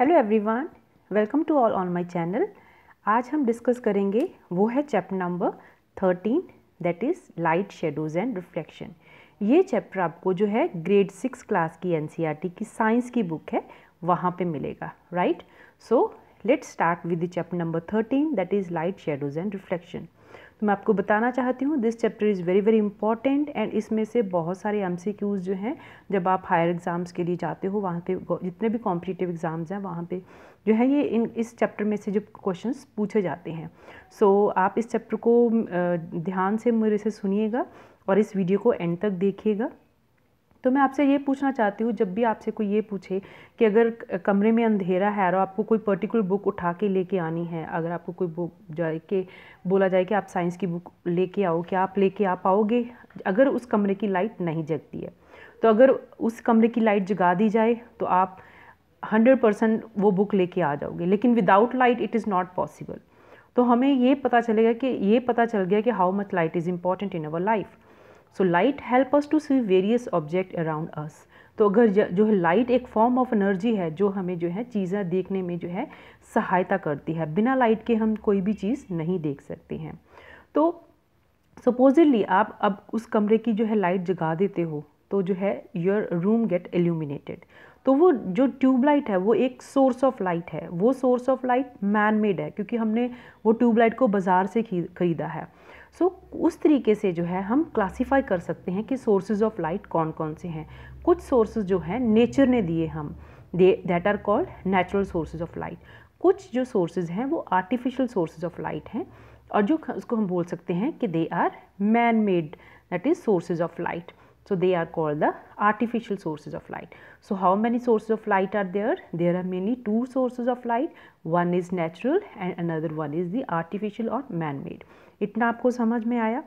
Hello everyone welcome to all on my channel आज हम discuss करेंगे वो है chapter number thirteen that is light shadows and reflection ये चैप्टर आपको जो है ग्रेड सिक्स क्लास की एनसीईआरटी e की साइंस की बुक है वहाँ पे मिलेगा right so let's start with the chapter number thirteen that is light shadows and reflection तो मैं आपको बताना चाहती हूँ this chapter is very very important and इसमें से बहुत सारे एम जो हैं जब आप हायर एग्ज़ाम्स के लिए जाते हो वहाँ पर जितने भी कॉम्पिटिटिव एग्ज़ाम्स हैं वहाँ पर जो है ये इन इस चैप्टर में से जो क्वेश्चन पूछे जाते हैं सो so, आप इस चैप्टर को ध्यान से मेरे से सुनिएगा और इस वीडियो को एंड तक देखिएगा तो मैं आपसे ये पूछना चाहती हूँ जब भी आपसे कोई ये पूछे कि अगर कमरे में अंधेरा है और आपको कोई पर्टिकुलर बुक उठा के लेके आनी है अगर आपको कोई बुक जाए के बोला जाए कि आप साइंस की बुक लेके आओ क्या आप लेके आ पाओगे अगर उस कमरे की लाइट नहीं जगती है तो अगर उस कमरे की लाइट जगा दी जाए तो आप हंड्रेड परसेंट वो बुक लेके आ जाओगे लेकिन without light it is not possible तो हमें ये पता चलेगा कि ये पता चल गया कि how much light is important in our life so light help us to see various object around us तो अगर जो है लाइट एक फॉर्म ऑफ एनर्जी है जो हमें जो है चीज़ें देखने में जो है सहायता करती है बिना लाइट के हम कोई भी चीज़ नहीं देख सकते हैं तो सपोजिटली आप अब उस कमरे की जो है लाइट जगा देते हो तो जो है योर रूम गेट एल्यूमिनेटेड तो वो जो ट्यूबलाइट है वो एक सोर्स ऑफ लाइट है वो source of light man made है क्योंकि हमने वो ट्यूबलाइट को बाज़ार से खरीदा है सो so, उस तरीके से जो है हम क्लासीफाई कर सकते हैं कि सोर्सेज ऑफ लाइट कौन कौन से हैं कुछ सोर्सेज जो हैं नेचर ने दिए हम they that are called natural sources of light कुछ जो सोर्सेज हैं वो आर्टिफिशियल सोर्सेज ऑफ लाइट हैं और जो उसको हम बोल सकते हैं कि they are man made that is sources of light so they are called the artificial sources of light so how many sources of light are there there are many two sources of light one is natural and another one is the artificial और man made इतना आपको समझ में आया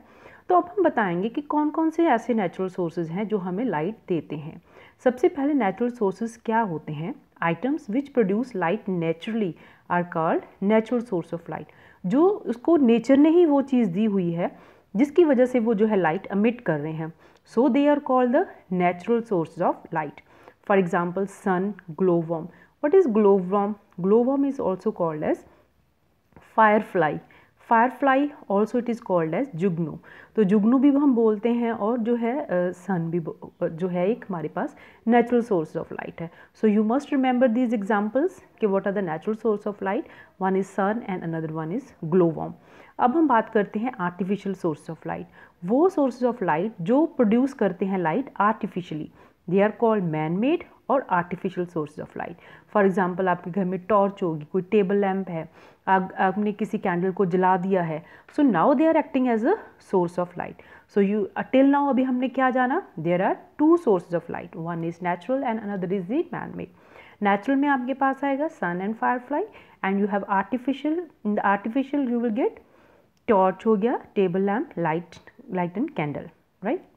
तो अब हम बताएंगे कि कौन कौन से ऐसे नेचुरल सोर्सेज हैं जो हमें लाइट देते हैं सबसे पहले नेचुरल सोर्सेज क्या होते हैं items which produce light naturally are called natural source of light जो उसको नेचर ने ही वो चीज़ दी हुई है जिसकी वजह से वो जो है लाइट अमिट कर रहे हैं so they are called the natural source of light for example sun glowworm what is glowworm glowworm is also called as fire fly firefly also it is called as जुगनू तो जुगनू भी हम बोलते हैं और जो है सन uh, भी जो है एक हमारे पास नेचुरल सोर्स ऑफ लाइट है so you must remember these examples कि what are the natural source of light one is sun and another one is glowworm अब हम बात करते हैं आर्टिफिशियल सोर्स ऑफ लाइट वो सोर्सेज ऑफ लाइट जो produce करते हैं light artificially they are called man made और artificial sources of light for example आपके घर में टॉर्च होगी कोई टेबल लैम्प है आप, आपने किसी कैंडल को जला दिया है so now they are acting as a source of light so you till now अभी हमने क्या जाना there are two sources of light one is natural and another is the man made natural में आपके पास आएगा sun and fire fly and you have artificial in the artificial you will get torch हो गया table lamp light light and candle right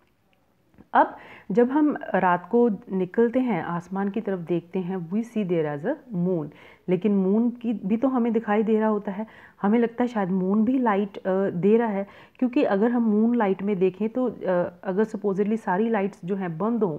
अब जब हम रात को निकलते हैं आसमान की तरफ देखते हैं we see there as a moon लेकिन मून की भी तो हमें दिखाई दे रहा होता है हमें लगता है शायद मून भी लाइट दे रहा है क्योंकि अगर हम मून लाइट में देखें तो अगर सपोजिटली सारी लाइट्स जो हैं बंद हों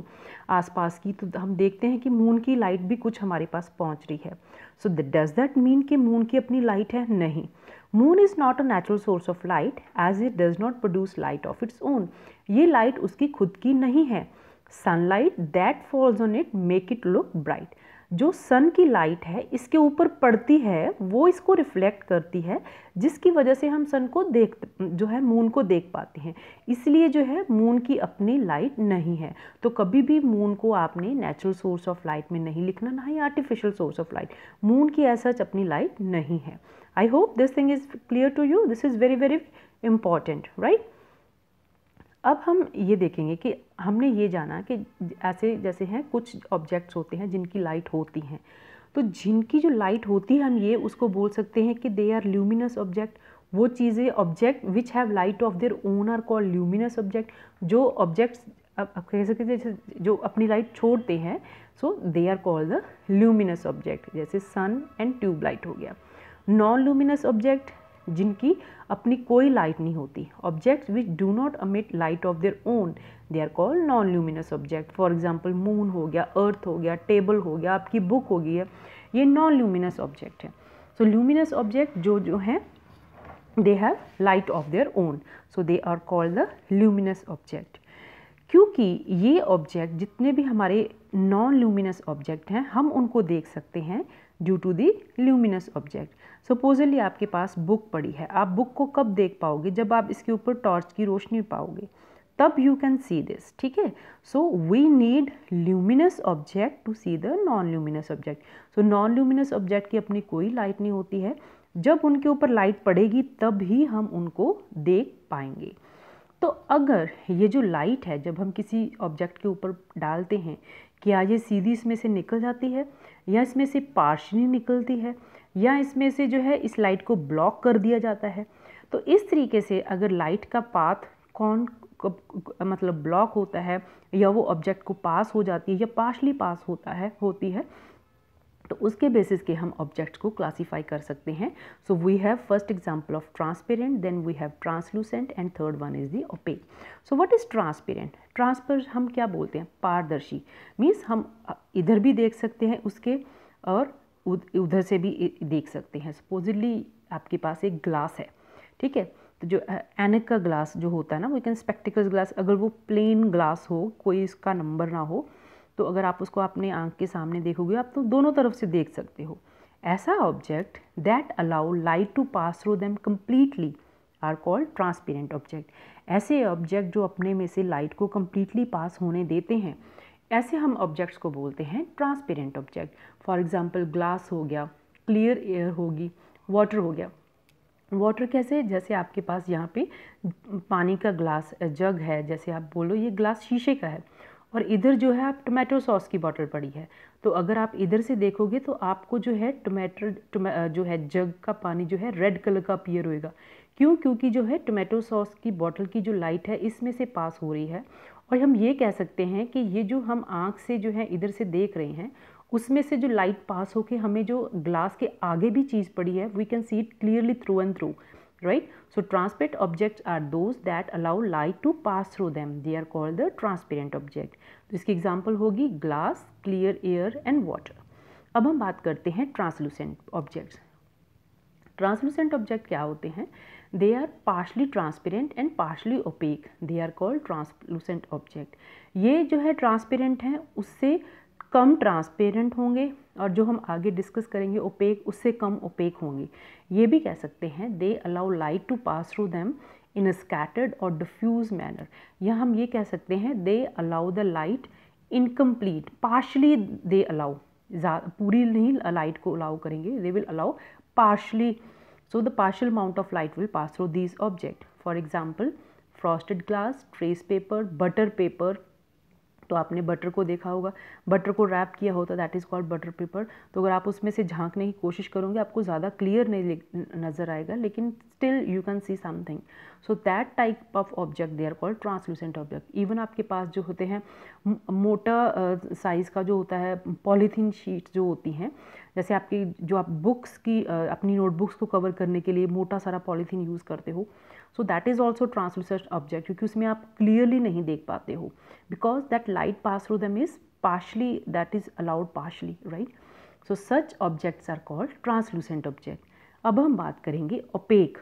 आसपास की तो हम देखते हैं कि मून की लाइट भी कुछ हमारे पास पहुंच रही है सो डज दैट मीन कि मून की अपनी लाइट है नहीं moon is not a natural source of light as it does not produce light of its own ये लाइट उसकी खुद की नहीं है sunlight that falls on it make it look bright जो सन की लाइट है इसके ऊपर पड़ती है वो इसको रिफ्लेक्ट करती है जिसकी वजह से हम सन को देख जो है मून को देख पाते हैं इसलिए जो है मून की अपनी लाइट नहीं है तो कभी भी मून को आपने नेचुरल सोर्स ऑफ लाइट में नहीं लिखना ना ही artificial source of light moon की ऐसा सच अपनी लाइट नहीं है I hope this thing is clear to you this is very very important right अब हम ये देखेंगे कि हमने ये जाना कि ऐसे जैसे हैं कुछ ऑब्जेक्ट्स होते हैं जिनकी लाइट होती हैं तो जिनकी जो लाइट होती है हम ये उसको बोल सकते हैं कि दे आर ल्यूमिनस ऑब्जेक्ट वो चीज़ें object which have light of their own are call luminous object जो ऑब्जेक्ट्स आप कह सकते जैसे जो अपनी लाइट छोड़ते हैं so they are called the luminous object जैसे सन एंड ट्यूब लाइट हो गया नॉन ल्यूमिनस ऑब्जेक्ट जिनकी अपनी कोई लाइट नहीं होती objects which do not emit light of their own they are called non luminous object for example moon हो गया अर्थ हो गया टेबल हो गया आपकी बुक हो गई है ये नॉन ल्यूमिनस ऑब्जेक्ट है सो ल्यूमिनस ऑब्जेक्ट जो जो हैं they have light of their own so they are called the luminous object क्योंकि ये ऑब्जेक्ट जितने भी हमारे नॉन ल्यूमिनस ऑब्जेक्ट हैं हम उनको देख सकते हैं due to the luminous object supposedly आपके पास बुक पड़ी है आप बुक को कब देख पाओगे जब आप इसके ऊपर टॉर्च की रोशनी पाओगे तब यू कैन सी दिस ठीक है so we need luminous object to see the non luminous object so non luminous object की अपनी कोई लाइट नहीं होती है जब उनके ऊपर लाइट पड़ेगी तब ही हम उनको देख पाएंगे तो अगर ये जो लाइट है जब हम किसी ऑब्जेक्ट के ऊपर डालते हैं क्या ये सीधी इसमें से निकल जाती है या इसमें से पार्शनी निकलती है या इसमें से जो है इस लाइट को ब्लॉक कर दिया जाता है तो इस तरीके से अगर लाइट का पाथ कौन मतलब ब्लॉक होता है या वो ऑब्जेक्ट को पास हो जाती है या पार्शली पास होता है होती है तो उसके बेसिस के हम ऑब्जेक्ट्स को क्लासीफाई कर सकते हैं so we have first example of transparent then we have translucent and third one is the opaque so what is transparent ट्रांसपर हम क्या बोलते हैं पारदर्शी मीन्स हम इधर भी देख सकते हैं उसके और उधर से भी देख सकते हैं सपोजिटली आपके पास एक ग्लास है ठीक है तो जो एनक का ग्लास जो होता है ना वो कैन स्पेक्टिकल ग्लास अगर वो प्लेन ग्लास हो कोई इसका नंबर ना हो तो अगर आप उसको अपने आँख के सामने देखोगे आप तो दोनों तरफ से देख सकते हो ऐसा object that allow light to pass through them completely are called transparent object ऐसे ऑब्जेक्ट जो अपने में से लाइट को कम्प्लीटली पास होने देते हैं ऐसे हम ऑब्जेक्ट्स को बोलते हैं transparent object for example glass हो गया क्लियर एयर होगी वाटर हो गया वाटर कैसे जैसे आपके पास यहाँ पे पानी का ग्लास जग है जैसे आप बोलो ये ग्लास शीशे का है और इधर जो है आप टोमेटो सॉस की बॉटल पड़ी है तो अगर आप इधर से देखोगे तो आपको जो है टोमेटो जो है जग का पानी जो है रेड कलर का अपीयर होएगा क्यों क्योंकि जो है टोमेटो सॉस की बॉटल की जो लाइट है इसमें से पास हो रही है और हम ये कह सकते हैं कि ये जो हम आँख से जो है इधर से देख रहे हैं उसमें से जो लाइट पास होके हमें जो ग्लास के आगे भी चीज़ पड़ी है we can see it clearly through and through right. So, transparent objects are those that allow light to pass through them. They are called the transparent object. तो इसकी एग्जाम्पल होगी glass clear air and water अब हम बात करते हैं translucent objects translucent object क्या होते हैं they are partially transparent and partially opaque they are called translucent object ये जो है ट्रांसपेरेंट हैं उससे कम ट्रांसपेरेंट होंगे और जो हम आगे डिस्कस करेंगे ओपेक उससे कम ओपेक होंगे ये भी कह सकते हैं they allow light to pass through them in a scattered और डिफ्यूज मैनर या हम ये कह सकते हैं they allow the light incomplete partially they allow पूरी नहीं लाइट को अलाउ करेंगे they will allow partially so the partial amount of light will pass through this object for example frosted glass trace paper butter paper तो आपने butter को देखा होगा butter को रैप किया होता that is called butter paper तो अगर आप उसमें से झांकने की कोशिश करोगे आपको ज़्यादा क्लियर नहीं नज़र आएगा लेकिन still you can see something so that type of object they are called translucent object even आपके पास जो होते हैं मोटा साइज़ का जो होता है पॉलीथीन शीट जो होती हैं जैसे आपकी जो आप बुक्स की अपनी नोटबुक्स को कवर करने के लिए मोटा सारा पॉलीथीन यूज़ करते हो so that is also translucent object क्योंकि उसमें आप क्लियरली नहीं देख पाते हो because that light pass through them is partially that is allowed partially right so such objects are called translucent object अब हम बात करेंगे ओपेक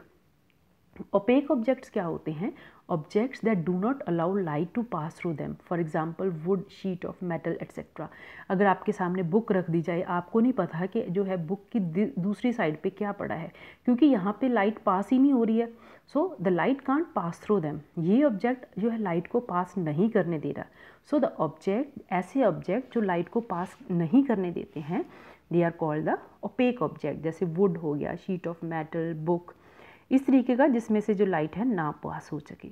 ओपेक ऑब्जेक्ट्स क्या होते हैं objects that do not allow light to pass through them for example wood sheet of metal etcetera अगर आपके सामने बुक रख दी जाए आपको नहीं पता कि जो है बुक की दूसरी साइड पे क्या पड़ा है क्योंकि यहाँ पे लाइट पास ही नहीं हो रही है so the light can't pass through them ये ऑब्जेक्ट जो है लाइट को पास नहीं करने दे रहा सो द ऑब्जेक्ट ऐसे ऑब्जेक्ट जो लाइट को पास नहीं करने देते हैं they are called the opaque object जैसे वुड हो गया शीट ऑफ मेटल बुक इस तरीके का जिसमें से जो लाइट है ना पास हो सके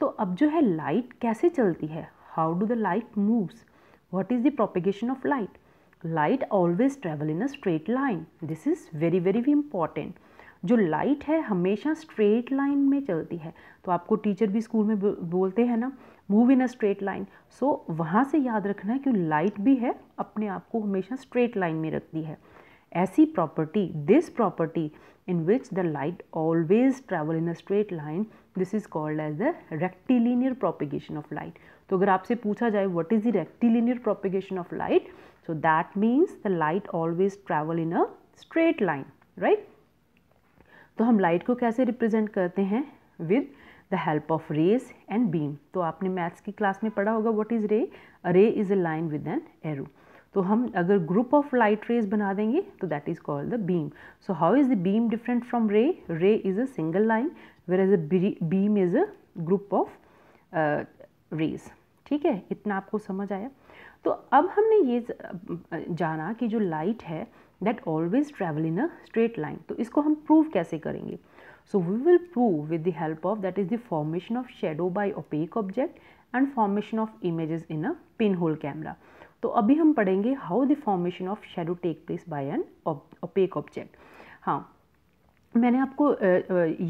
तो अब जो है लाइट कैसे चलती है how do the light moves what is the propagation of light light always travel in a straight line this is very very important जो लाइट है हमेशा स्ट्रेट लाइन में चलती है तो आपको टीचर भी स्कूल में बोलते हैं ना move in a straight line so वहाँ से याद रखना है कि लाइट भी है अपने आप को हमेशा स्ट्रेट लाइन में रखती है ऐसी property this property in which the light always travel in a straight line this is called as the rectilinear propagation of light तो अगर आपसे पूछा जाए what is the rectilinear propagation of light so that means the light always travel in a straight line right तो हम light को कैसे represent करते हैं with the help of rays and beam तो आपने मैथ्स की क्लास में पढ़ा होगा what is ray a ray is a line with an arrow तो हम अगर ग्रुप ऑफ लाइट रेज बना देंगे तो that is called the beam so how is the beam different from ray ray is a single line whereas a beam is a group of rays ठीक है इतना आपको समझ आया तो अब हमने ये जाना कि जो लाइट है that always travel in a straight line तो इसको हम प्रूव कैसे करेंगे so we will prove with the help of that is the formation of shadow by opaque object and formation of images in a pin hole camera तो अभी हम पढ़ेंगे how the formation of shadow take place by an opaque object हाँ मैंने आपको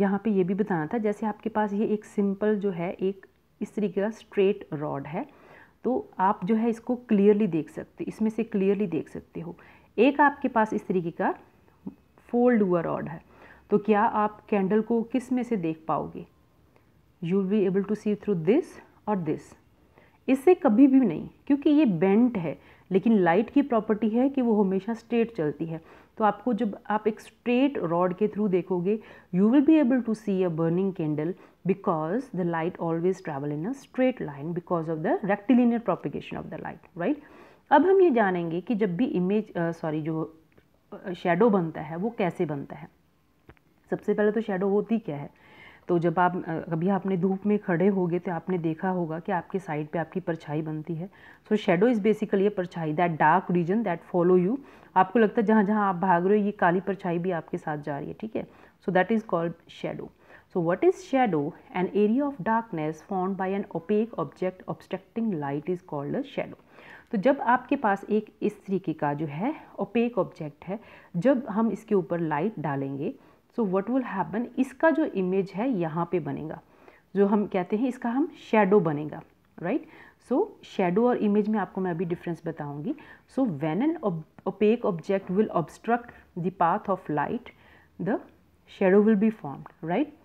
यहाँ पे ये भी बताना था जैसे आपके पास ये एक सिंपल जो है एक इस तरीके का स्ट्रेट रॉड है तो आप जो है इसको क्लियरली देख सकते इसमें से क्लियरली देख सकते हो एक आपके पास इस तरीके का फोल्ड हुआ रॉड है तो क्या आप कैंडल को किस में से देख पाओगे you will be able to see through this और दिस इससे कभी भी नहीं क्योंकि ये बेंट है लेकिन लाइट की प्रॉपर्टी है कि वो हमेशा स्ट्रेट चलती है तो आपको जब आप एक स्ट्रेट रॉड के थ्रू देखोगे you will be able to see a burning candle because the light always travel in a straight line because of the rectilinear propagation of the light right अब हम ये जानेंगे कि जब भी इमेज सॉरी uh, जो shadow बनता है वो कैसे बनता है सबसे पहले तो शेडो होती क्या है तो जब आप कभी आपने धूप में खड़े हो तो आपने देखा होगा कि आपके साइड पे आपकी परछाई बनती है सो शेडो इज़ बेसिकली ये परछाई that dark region that follow you आपको लगता है जहाँ जहाँ आप भाग रहे हो ये काली परछाई भी आपके साथ जा रही है ठीक है so that is called shadow so what is shadow an area of darkness form by an opaque object obstructing light is called a shadow तो जब आपके पास एक इस तरीके का जो है ओपेक ऑब्जेक्ट है जब हम इसके ऊपर लाइट डालेंगे सो वट विल हैपन इसका जो इमेज है यहाँ पे बनेगा जो हम कहते हैं इसका हम शेडो बनेगा राइट सो शेडो और इमेज में आपको मैं अभी डिफरेंस बताऊंगी so when an opaque object will obstruct the path of light the shadow will be formed right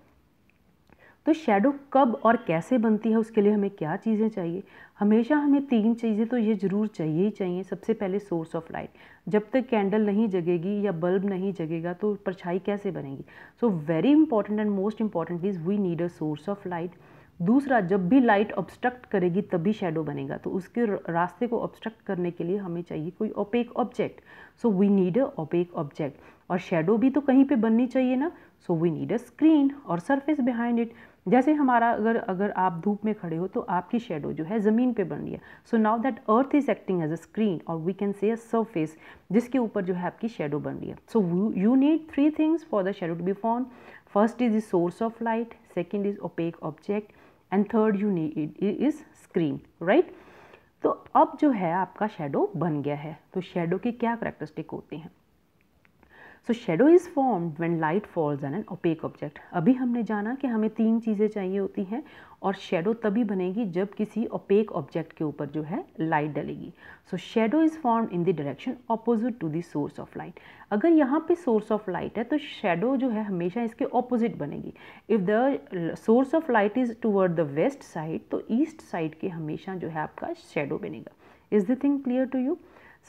तो शेडो कब और कैसे बनती है उसके लिए हमें क्या चीज़ें चाहिए हमेशा हमें तीन चीज़ें तो ये ज़रूर चाहिए ही चाहिए सबसे पहले सोर्स ऑफ लाइट जब तक कैंडल नहीं जगेगी या बल्ब नहीं जगेगा तो परछाई कैसे बनेगी so very important and most important is we need a source of light दूसरा जब भी लाइट ऑब्स्ट्रक्ट करेगी तभी शेडो बनेगा तो उसके रास्ते को ऑब्स्ट्रक्ट करने के लिए हमें चाहिए कोई opaque object so we need a opaque object और शेडो भी तो कहीं पे बननी चाहिए ना so we need a screen और सरफेस बिहाइंड इट जैसे हमारा अगर अगर आप धूप में खड़े हो तो आपकी शेडो जो है ज़मीन पे बन रही है so now that earth is acting as a screen और we can say a surface जिसके ऊपर जो है आपकी शेडो बन रही है so you need three things for the shadow to be form first is the source of light second is opaque object and third you need is screen right तो अब जो है आपका शेडो बन गया है तो शेडो के क्या करेक्टरिस्टिक होते हैं so shadow is formed when light falls an an opaque object अभी हमने जाना कि हमें तीन चीज़ें चाहिए होती हैं और शेडो तभी बनेगी जब किसी ओपेक ऑब्जेक्ट के ऊपर जो है लाइट डलेगी so shadow is form in the direction opposite to the source of light अगर यहाँ पे सोर्स ऑफ लाइट है तो शेडो जो है हमेशा इसके ऑपोजिट बनेगी if the source of light is toward the west side तो ईस्ट साइड के हमेशा जो है आपका शेडो बनेगा is the thing clear to you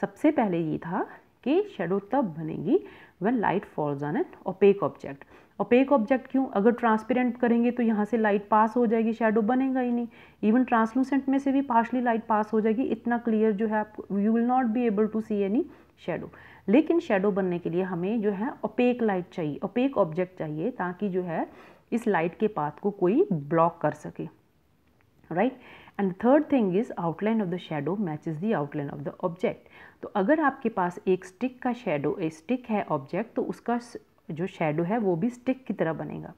सबसे पहले ये था कि शेडो तब बनेगी when light falls on an opaque object opaque object क्यों अगर ट्रांसपेरेंट करेंगे तो यहाँ से लाइट पास हो जाएगी शेडो बनेगा ही नहीं इवन ट्रांसलूसेंट में से भी पार्शली लाइट पास हो जाएगी इतना क्लियर जो है आप you will not be able to see any shadow लेकिन शेडो बनने के लिए हमें जो है ओपेक लाइट चाहिए ओपेक ऑब्जेक्ट चाहिए ताकि जो है इस लाइट के पाथ को कोई ब्लॉक कर सके right and third thing is outline of the shadow match is the outline of the object तो अगर आपके पास एक स्टिक का शेडो स्टिक है ऑब्जेक्ट तो उसका जो शेडो है वो भी स्टिक की तरह बनेगा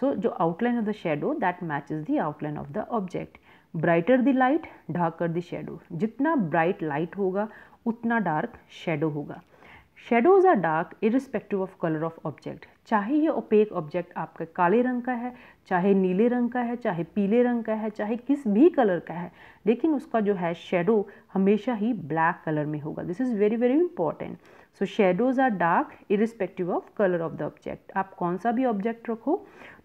सो so, जो outline of the shadow that matches the outline of the object brighter the light darker the shadow जितना ब्राइट लाइट होगा उतना डार्क शेडो होगा shadows are dark irrespective of colour of object चाहे ये opaque object आपका काले रंग का है चाहे नीले रंग का है चाहे पीले रंग का है चाहे किस भी कलर का है लेकिन उसका जो है शेडो हमेशा ही ब्लैक कलर में होगा this is very very important so shadows are dark irrespective of colour of the object आप कौन सा भी ऑब्जेक्ट रखो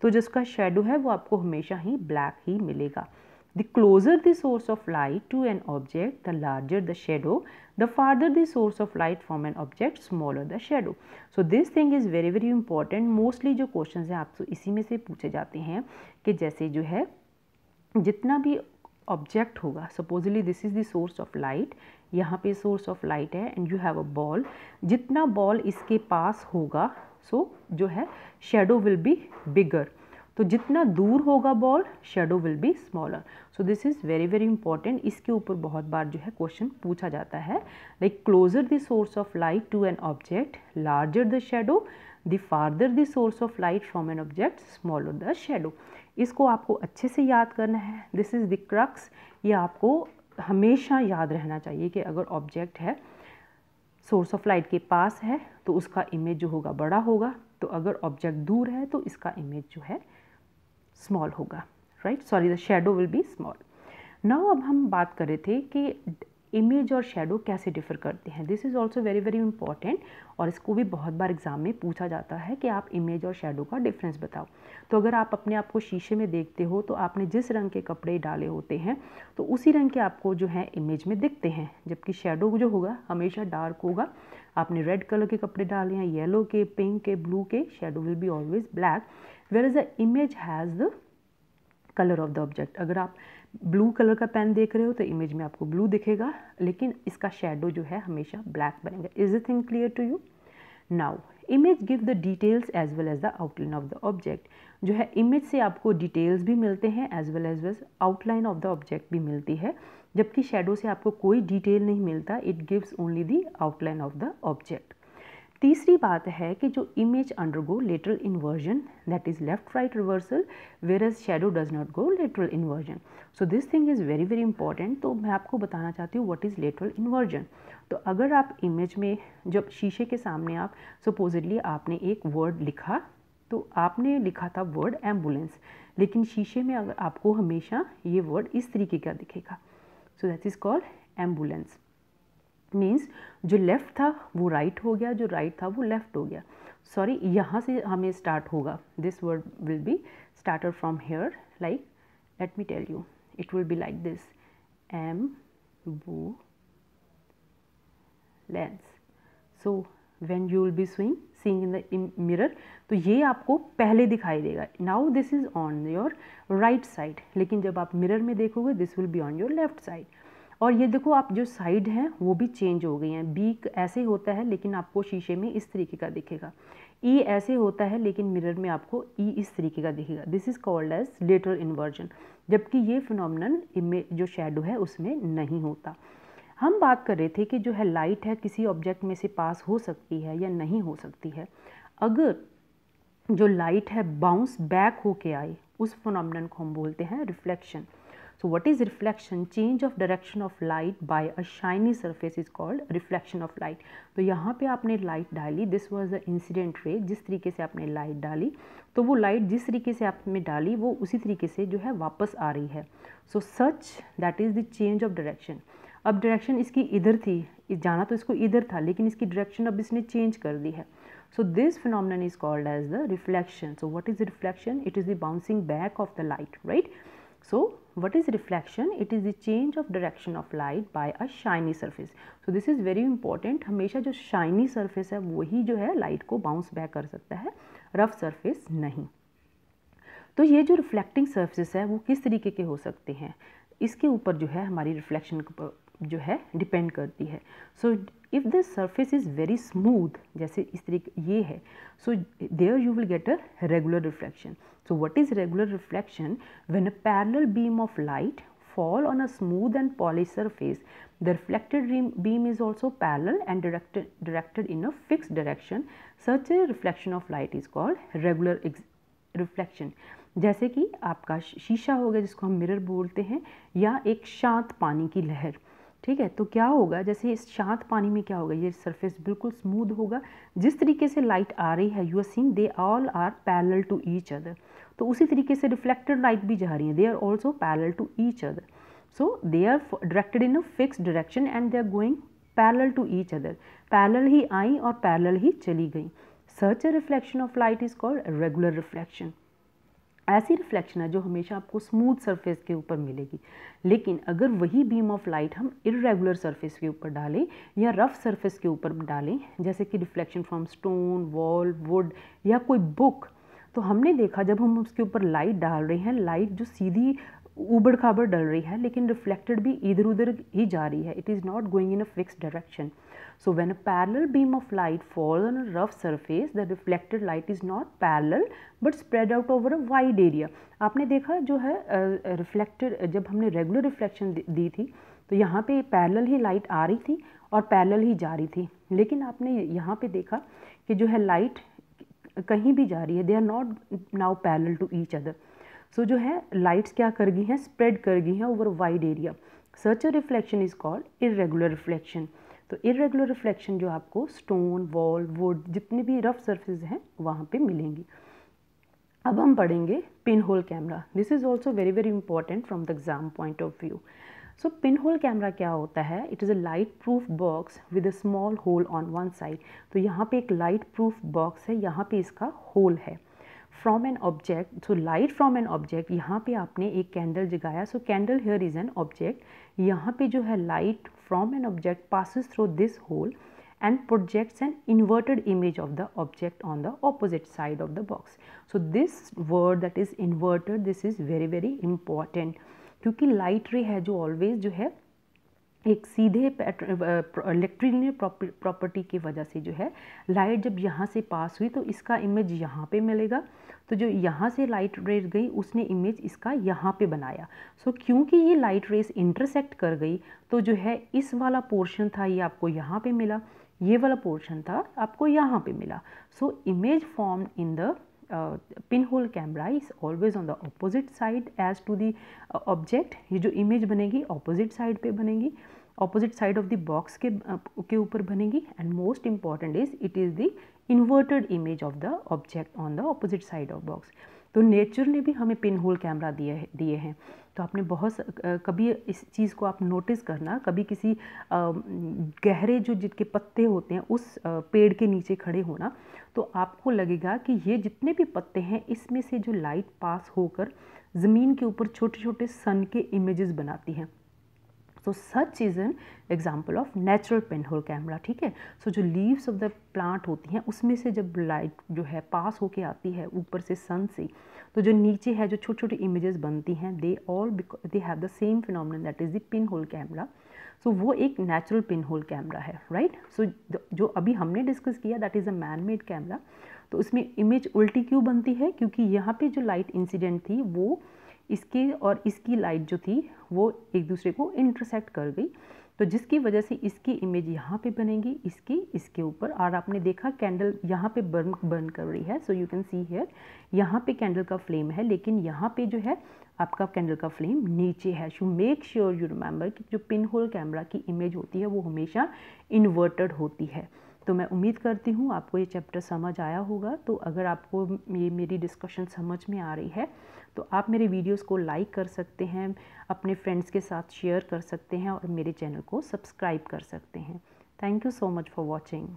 तो जिसका शेडो है वो आपको हमेशा ही ब्लैक ही मिलेगा The closer the source of light to an object, the larger the shadow. The farther the source of light from an object, smaller the shadow. So this thing is very very important. Mostly jo questions hai आपसे इसी में से पूछे जाते हैं कि जैसे जो है जितना भी ऑब्जेक्ट होगा supposedly this is the source of light यहाँ पे सोर्स ऑफ लाइट है and you have a ball जितना बॉल इसके पास होगा सो so, जो है शेडो विल बी बिगर तो जितना दूर होगा ball shadow will be smaller so this is very very important इसके ऊपर बहुत बार जो है क्वेश्चन पूछा जाता है like closer the source of light to an object larger the shadow the farther the source of light from an object smaller the shadow इसको आपको अच्छे से याद करना है दिस इज़ द क्रक्स ये आपको हमेशा याद रहना चाहिए कि अगर ऑब्जेक्ट है सोर्स ऑफ लाइट के पास है तो उसका इमेज जो होगा बड़ा होगा तो अगर ऑब्जेक्ट दूर है तो इसका इमेज जो है स्मॉल होगा right sorry the shadow will be small now अब हम बात कर रहे थे कि इमेज और शेडो कैसे डिफर करते हैं this is also very very important और इसको भी बहुत बार एग्जाम में पूछा जाता है कि आप इमेज और शेडो का डिफरेंस बताओ तो अगर आप अपने आप को शीशे में देखते हो तो आपने जिस रंग के कपड़े डाले होते हैं तो उसी रंग के आपको जो है इमेज में दिखते हैं जबकि शेडो जो होगा हमेशा डार्क होगा आपने रेड कलर के कपड़े डाले हैं येलो के पिंक के ब्लू के shadow will be always black is the image has the colour of the object अगर आप ब्लू कलर का पेन देख रहे हो तो इमेज में आपको ब्लू दिखेगा लेकिन इसका शेडो जो है हमेशा ब्लैक बनेगा is the thing clear to you now image give the details as well as the outline of the object जो है इमेज से आपको डिटेल्स भी मिलते हैं as well as well outline of the object भी मिलती है जबकि शेडो से आपको कोई डिटेल नहीं मिलता it gives only the outline of the object तीसरी बात है कि जो image undergo lateral inversion that is left right reversal whereas shadow does not go lateral inversion so this thing is very very important तो मैं आपको बताना चाहती हूँ व्हाट इज़ लेटरल इन्वर्जन तो अगर आप इमेज में जब शीशे के सामने आप सपोजिटली आपने एक वर्ड लिखा तो आपने लिखा था वर्ड एम्बुलेंस लेकिन शीशे में अगर आपको हमेशा ये वर्ड इस तरीके का दिखेगा so that is called ambulance means जो लेफ़्ट था वो राइट right हो गया जो राइट right था वो लेफ़्ट हो गया सॉरी यहाँ से हमें स्टार्ट होगा this word will be starter from here like let me tell you it will be like this ambulance so when you will be swing seeing in the mirror तो ये आपको पहले दिखाई देगा now this is on your right side लेकिन जब आप mirror में देखोगे this will be on your left side और ये देखो आप जो साइड हैं वो भी चेंज हो गई हैं बी ऐसे होता है लेकिन आपको शीशे में इस तरीके का दिखेगा ई e ऐसे होता है लेकिन मिरर में आपको ई e इस तरीके का दिखेगा this is called as lateral inversion जबकि ये फिनोमिनन जो शेडो है उसमें नहीं होता हम बात कर रहे थे कि जो है लाइट है किसी ऑब्जेक्ट में से पास हो सकती है या नहीं हो सकती है अगर जो लाइट है बाउंस बैक होके आए उस फिनोमिनन को हम बोलते हैं reflection So what is reflection? Change of direction of light by a shiny surface is called reflection of light. तो यहाँ पे आपने light डाली this was the incident ray जिस तरीके से आपने light डाली तो वो light जिस तरीके से आपने डाली वो उसी तरीके से जो है वापस आ रही है so such that is the change of direction अब डायरेक्शन इसकी इधर थी जाना तो इसको इधर था लेकिन इसकी डायरेक्शन अब इसने चेंज कर दी है So this phenomenon is called as the reflection. So what is the reflection? It is the bouncing back of the light, right? So what is reflection it is the change of direction of light by a shiny surface so this is very important हमेशा जो shiny surface है वही जो है light को bounce back कर सकता है rough surface नहीं तो ये जो reflecting surfaces है वो किस तरीके के हो सकते हैं इसके ऊपर जो है हमारी रिफ्लेक्शन जो है डिपेंड करती है so if the surface is very smooth जैसे इस तरीके ये है so there you will get a regular reflection so what is regular reflection when a parallel beam of light fall on a smooth and polish surface the reflected beam is also parallel and directed directed in a fix direction such a reflection of light is called regular reflection जैसे कि आपका शीशा हो गया जिसको हम mirror बोलते हैं या एक शांत पानी की लहर ठीक है तो क्या होगा जैसे इस शांत पानी में क्या होगा ये सरफेस बिल्कुल स्मूथ होगा जिस तरीके से लाइट आ रही है you are seen they all are parallel to each other तो उसी तरीके से रिफ्लेक्टेड लाइट भी जा रही है they are also parallel to each other so they are directed in a fix direction and they are going parallel to each other parallel ही आई और पैरल ही चली गई सर्च a reflection of light is called regular reflection ऐसी reflection है जो हमेशा आपको स्मूथ सरफेस के ऊपर मिलेगी लेकिन अगर वही बीम ऑफ लाइट हम इरेगुलर सरफेस के ऊपर डालें या रफ सरफेस के ऊपर डालें जैसे कि reflection from stone wall wood या कोई बुक तो हमने देखा जब हम उसके ऊपर लाइट डाल रहे हैं लाइट जो सीधी उबड़ खाबड़ डल रही है लेकिन रिफ्लेक्टेड भी इधर उधर ही जा रही है it is not going in a fix direction So when a parallel beam of light falls on a rough surface, the reflected light is not parallel but spread out over a wide area. आपने देखा जो है reflected uh, जब हमने regular reflection दी थी तो यहाँ पे पैरल ही लाइट आ रही थी और पैरल ही जा रही थी लेकिन आपने यहाँ पे देखा कि जो है लाइट कहीं भी जा रही है they are not now parallel to each other so जो है लाइट्स क्या कर गई हैं स्प्रेड कर गई हैं over wide area such a reflection is called irregular reflection तो इरेगुलर रिफ्लेक्शन जो आपको स्टोन वॉल वुड जितनी भी रफ सर्फेस हैं वहाँ पे मिलेंगी अब हम पढ़ेंगे pin whole camera this is also very very important from the exam point of view so pin whole camera क्या होता है it is a light proof box with a small hole on one side तो यहाँ पे एक light proof box है यहाँ पे इसका होल है from an object so light from an object यहाँ पे आपने एक कैंडल जगाया so candle here is an object यहाँ पे जो है light from an object passes through this hole and projects an inverted image of the object on the opposite side of the box. So, this word that is inverted this is very very important because light ray has always, जो है एक सीधे electrical property की वजह से जो है light जब यहाँ से पास हुई तो इसका इमेज यहाँ पे मिलेगा तो जो यहाँ से लाइट रेस गई उसने इमेज इसका यहाँ पे बनाया सो so, क्योंकि ये लाइट रेस इंटरसेक्ट कर गई तो जो है इस वाला पोर्शन था ये आपको यहाँ पे मिला ये वाला पोर्शन था आपको यहाँ पे मिला so image form in the pin whole camera is always on the opposite side as to the object ये जो इमेज बनेगी ऑपोजिट साइड पे बनेगी opposite side of the box के uh, के ऊपर बनेगी and most important is it is the inverted image of the object on the opposite side of box तो नेचर ने भी हमें पिन होल कैमरा दिए दिए हैं तो आपने बहुत कभी इस चीज़ को आप नोटिस करना कभी किसी गहरे जो जितके पत्ते होते हैं उस पेड़ के नीचे खड़े होना तो आपको लगेगा कि ये जितने भी पत्ते हैं इसमें से जो लाइट पास होकर ज़मीन के ऊपर छोटे छोटे सन के इमेजेस बनाती हैं so such is an example of natural pin whole camera ठीक है सो जो लीव्स ऑफ द प्लांट होती हैं उसमें से जब लाइट जो है पास होके आती है ऊपर से सन से तो जो नीचे है जो छोटे छोटे इमेजेस बनती हैं they all they have the same final that is the pin whole camera so वो एक नेचुरल पिन होल कैमरा है राइट right? सो so, जो अभी हमने डिस्कस किया that is a man made camera तो उसमें इमेज उल्टी क्यों बनती है क्योंकि यहाँ पे जो लाइट इंसिडेंट थी वो इसकी और इसकी लाइट जो थी वो एक दूसरे को इंटरसेक्ट कर गई तो जिसकी वजह से इसकी इमेज यहाँ पे बनेगी इसकी इसके ऊपर और आपने देखा कैंडल यहाँ पे बर्न बर्न कर रही है so you can see here यहाँ पे कैंडल का फ्लेम है लेकिन यहाँ पे जो है आपका कैंडल का फ्लेम नीचे है so make sure you remember कि जो पिन होल कैमरा की इमेज होती है वो हमेशा इन्वर्टेड होती है तो मैं उम्मीद करती हूँ आपको ये चैप्टर समझ आया होगा तो अगर आपको ये मेरी डिस्कशन समझ में आ रही है तो आप मेरे वीडियोस को लाइक कर सकते हैं अपने फ्रेंड्स के साथ शेयर कर सकते हैं और मेरे चैनल को सब्सक्राइब कर सकते हैं thank you so much for watching